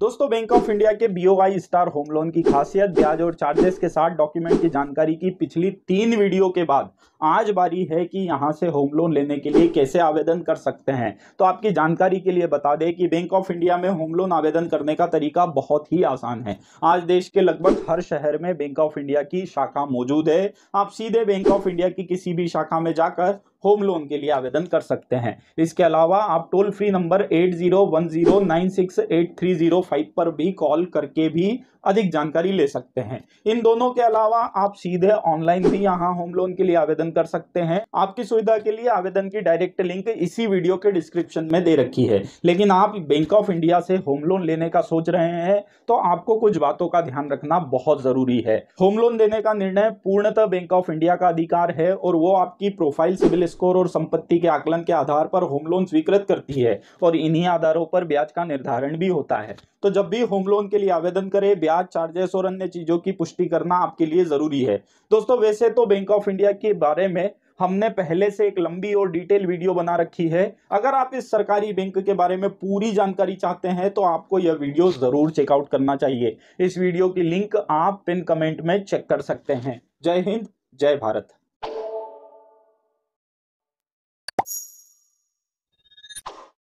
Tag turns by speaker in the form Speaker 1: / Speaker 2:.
Speaker 1: दोस्तों bank of India के बीओवाई star home loan की खासियत ब्याज और चार्जेस के साथ डॉक्यूमेंट की जानकारी की पिछली तीन वीडियो के बाद आज बारी है कि यहां से होम लोन लेने के लिए कैसे आवेदन कर सकते हैं तो आपकी जानकारी के लिए बता दें कि बैंक ऑफ इंडिया में होम लोन आवेदन करने का तरीका बहुत ही आसान है आज देश के लगभग हर शहर में बैंक ऑफ इंडिया की शाखा मौजूद है आप सीधे बैंक ऑफ इंडिया की किसी भी शाखा में जाकर होम लोन के लिए आवेदन कर सकते हैं इसके अलावा आप toll free number eight zero पर भी कॉल करके भी अधिक जानकारी ले सकते हैं इन दोनों के अलावा आप सीधे ऑनलाइन भी यहाँ होम लोन के लिए आवेदन कर सकते हैं आपकी सुविधा के लिए आवेदन की डायरेक्ट लिंक इसी वीडियो के डिस्क्रिप्शन में दे रखी है लेकिन आप बैंक ऑफ इंडिया से होम लोन लेने का सोच रहे हैं तो आपको कुछ बातों का ध्यान रखना बहुत जरूरी है होम लोन देने का निर्णय पूर्णतः बैंक ऑफ इंडिया का अधिकार है और वो आपकी प्रोफाइल सिविल स्कोर और संपत्ति के आकलन के आधार पर होम लोन स्वीकृत करती है और इन्हीं आधारों पर ब्याज का निर्धारण भी होता है तो जब भी होम लोन के लिए आवेदन करें ब्याज चार्जेस और अन्य चीजों की पुष्टि करना आपके लिए जरूरी है दोस्तों वैसे तो बैंक ऑफ इंडिया के बारे में हमने पहले से एक लंबी और डिटेल वीडियो बना रखी है अगर आप इस सरकारी बैंक के बारे में पूरी जानकारी चाहते हैं तो आपको यह वीडियो ज़रूर चेकआउट करना चाहिए इस वीडियो की लिंक आप पिन कमेंट में चेक कर सकते हैं जय
Speaker 2: हिंद जय भारत